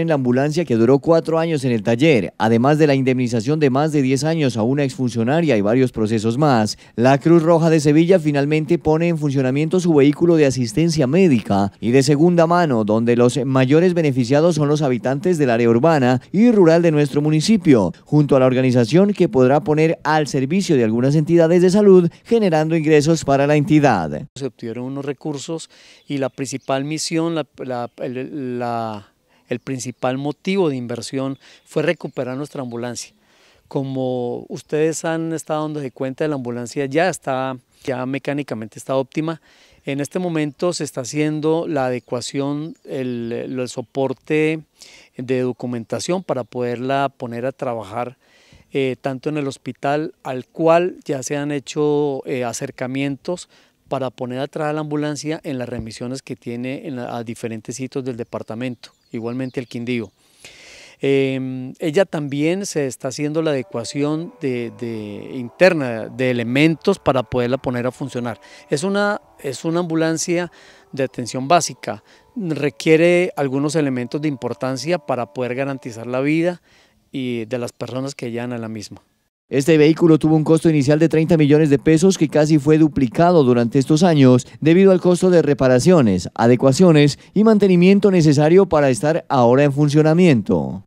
en la ambulancia que duró cuatro años en el taller, además de la indemnización de más de 10 años a una exfuncionaria y varios procesos más. La Cruz Roja de Sevilla finalmente pone en funcionamiento su vehículo de asistencia médica y de segunda mano, donde los mayores beneficiados son los habitantes del área urbana y rural de nuestro municipio, junto a la organización que podrá poner al servicio de algunas entidades de salud, generando ingresos para la entidad. Se obtuvieron unos recursos y la principal misión, la el principal motivo de inversión fue recuperar nuestra ambulancia. Como ustedes han estado de cuenta, la ambulancia ya está, ya mecánicamente está óptima. En este momento se está haciendo la adecuación, el, soporte de documentación para poderla poner a trabajar eh, tanto en el hospital al cual ya se han hecho eh, acercamientos para poner atrás a la ambulancia en las remisiones que tiene a diferentes sitios del departamento, igualmente el Quindío. Em, ella también se está haciendo la adecuación interna de elementos para poderla poner a funcionar. Es una, es una ambulancia de atención básica, requiere algunos elementos de importancia para poder garantizar la vida y de las personas que llegan a la misma. Este vehículo tuvo un costo inicial de 30 millones de pesos que casi fue duplicado durante estos años debido al costo de reparaciones, adecuaciones y mantenimiento necesario para estar ahora en funcionamiento.